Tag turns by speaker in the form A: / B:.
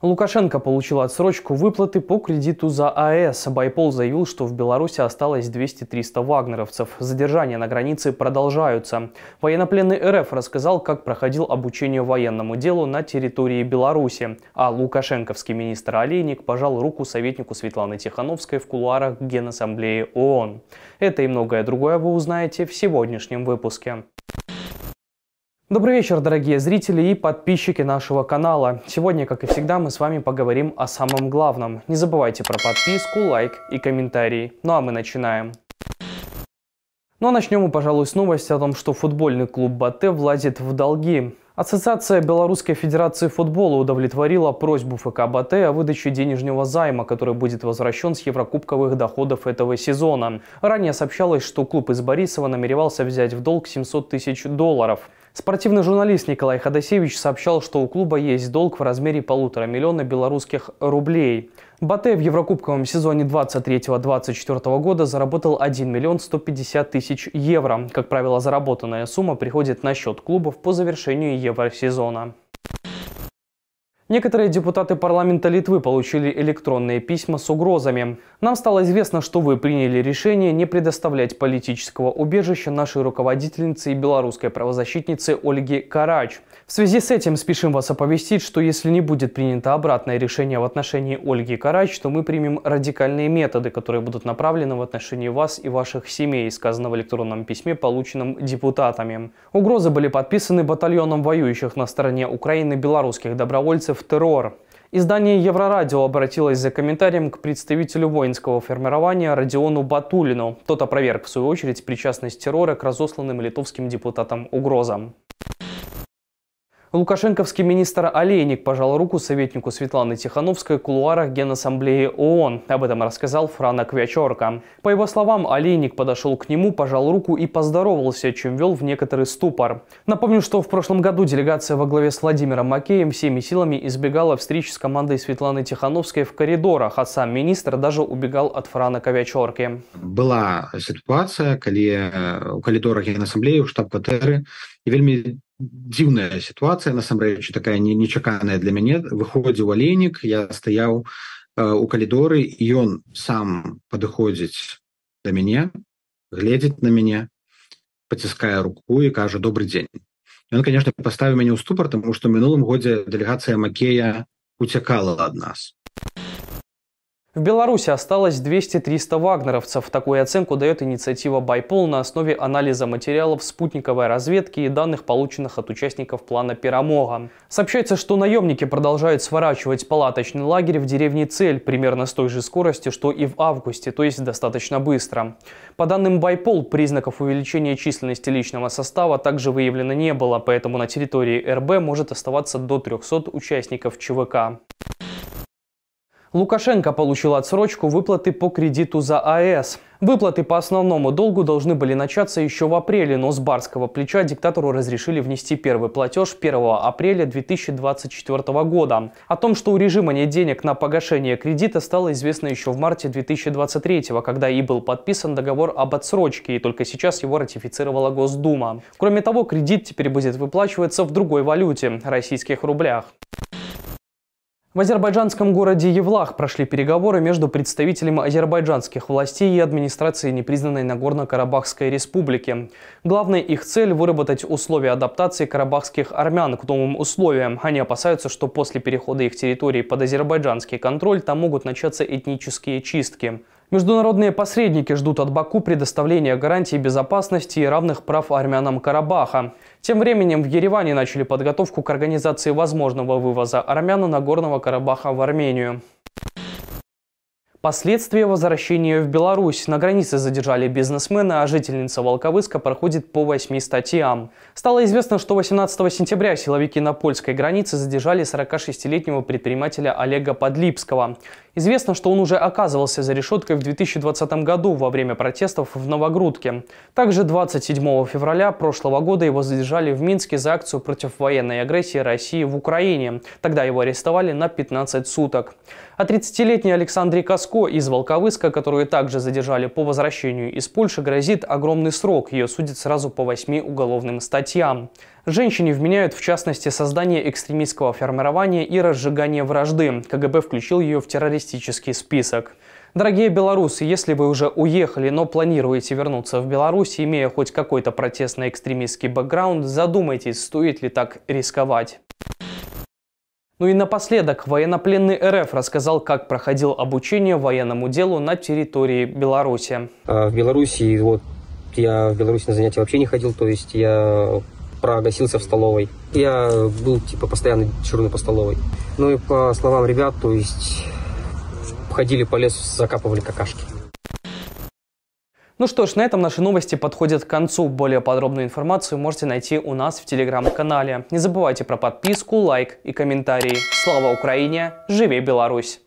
A: Лукашенко получил отсрочку выплаты по кредиту за АЭС. Байпол заявил, что в Беларуси осталось 200-300 вагнеровцев. Задержания на границе продолжаются. Военнопленный РФ рассказал, как проходил обучение военному делу на территории Беларуси. А лукашенковский министр Олейник пожал руку советнику Светланы Тихановской в кулуарах Генассамблеи ООН. Это и многое другое вы узнаете в сегодняшнем выпуске. Добрый вечер, дорогие зрители и подписчики нашего канала. Сегодня, как и всегда, мы с вами поговорим о самом главном. Не забывайте про подписку, лайк и комментарии. Ну а мы начинаем. Ну а начнем мы, пожалуй, с новости о том, что футбольный клуб Батэ влазит в долги. Ассоциация Белорусской Федерации футбола удовлетворила просьбу ФК Батэ о выдаче денежного займа, который будет возвращен с еврокубковых доходов этого сезона. Ранее сообщалось, что клуб из Борисова намеревался взять в долг 700 тысяч долларов. Спортивный журналист Николай Ходосевич сообщал, что у клуба есть долг в размере полутора миллиона белорусских рублей. Батэ в Еврокубковом сезоне 23-24 года заработал 1 миллион 150 тысяч евро. Как правило, заработанная сумма приходит на счет клубов по завершению евросезона. Некоторые депутаты парламента Литвы получили электронные письма с угрозами. Нам стало известно, что вы приняли решение не предоставлять политического убежища нашей руководительнице и белорусской правозащитнице Ольге Карач. В связи с этим спешим вас оповестить, что если не будет принято обратное решение в отношении Ольги Карач, то мы примем радикальные методы, которые будут направлены в отношении вас и ваших семей, сказано в электронном письме, полученном депутатами. Угрозы были подписаны батальоном воюющих на стороне Украины белорусских добровольцев «Террор». Издание «Еврорадио» обратилось за комментарием к представителю воинского формирования Родиону Батулину. Тот опроверг, в свою очередь, причастность террора к разосланным литовским депутатам угрозам. Лукашенковский министр Олейник пожал руку советнику Светланы Тихановской в кулуарах Генассамблеи ООН. Об этом рассказал Франа Квячорка. По его словам, Олейник подошел к нему, пожал руку и поздоровался, чем вел в некоторый ступор. Напомню, что в прошлом году делегация во главе с Владимиром Макеем всеми силами избегала встреч с командой Светланы Тихановской в коридорах, а сам министр даже убегал от Франа Квячорки. Была ситуация, когда э, у коридорах Генассамблеи, у штаб-квартиры, и вельми дзіўная сітуацыя насамрэч такая не нечаканая для мяне выходзіў алейнік я стаяў э, у калідоры ён сам падыходзіць да мяне гледзець на мяне паціскае руку і кажа добры дзень ён конечно паставіў мяне ў ступар таму што мінулым годзе дэлегацыя макея уцякала ад нас В Беларуси осталось 200-300 вагнеровцев. Такую оценку дает инициатива «Байпол» на основе анализа материалов спутниковой разведки и данных, полученных от участников плана «Перамога». Сообщается, что наемники продолжают сворачивать палаточный лагерь в деревне Цель примерно с той же скоростью, что и в августе, то есть достаточно быстро. По данным «Байпол», признаков увеличения численности личного состава также выявлено не было, поэтому на территории РБ может оставаться до 300 участников ЧВК. Лукашенко получил отсрочку выплаты по кредиту за АЭС. Выплаты по основному долгу должны были начаться еще в апреле, но с барского плеча диктатору разрешили внести первый платеж 1 апреля 2024 года. О том, что у режима нет денег на погашение кредита, стало известно еще в марте 2023, когда и был подписан договор об отсрочке, и только сейчас его ратифицировала Госдума. Кроме того, кредит теперь будет выплачиваться в другой валюте – российских рублях. В азербайджанском городе Евлах прошли переговоры между представителями азербайджанских властей и администрации непризнанной Нагорно-Карабахской республики. Главная их цель – выработать условия адаптации карабахских армян к новым условиям. Они опасаются, что после перехода их территории под азербайджанский контроль там могут начаться этнические чистки. Международные посредники ждут от Баку предоставления гарантий безопасности и равных прав армянам Карабаха. Тем временем в Ереване начали подготовку к организации возможного вывоза армян Нагорного Карабаха в Армению. Последствия возвращения в Беларусь. На границе задержали бизнесмена, а жительница Волковыска проходит по восьми статьям. Стало известно, что 18 сентября силовики на польской границе задержали 46-летнего предпринимателя Олега Подлипского. Известно, что он уже оказывался за решеткой в 2020 году во время протестов в Новогрудке. Также 27 февраля прошлого года его задержали в Минске за акцию против военной агрессии России в Украине. Тогда его арестовали на 15 суток. А 30-летний Александр Каско Сушко из Волковыска, которую также задержали по возвращению из Польши, грозит огромный срок. Ее судят сразу по восьми уголовным статьям. Женщине вменяют в частности создание экстремистского формирования и разжигание вражды. КГБ включил ее в террористический список. Дорогие белорусы, если вы уже уехали, но планируете вернуться в Беларусь, имея хоть какой-то протестно-экстремистский бэкграунд, задумайтесь, стоит ли так рисковать. Ну и напоследок, военнопленный РФ рассказал, как проходил обучение военному делу на территории Беларуси. А, в Беларуси, вот я в Беларуси на занятия вообще не ходил, то есть я прогасился в столовой. Я был типа постоянно черный по столовой. Ну и по словам ребят, то есть ходили по лесу, закапывали какашки. Ну что ж, на этом наши новости подходят к концу. Более подробную информацию можете найти у нас в телеграм-канале. Не забывайте про подписку, лайк и комментарии. Слава Украине! Живи Беларусь!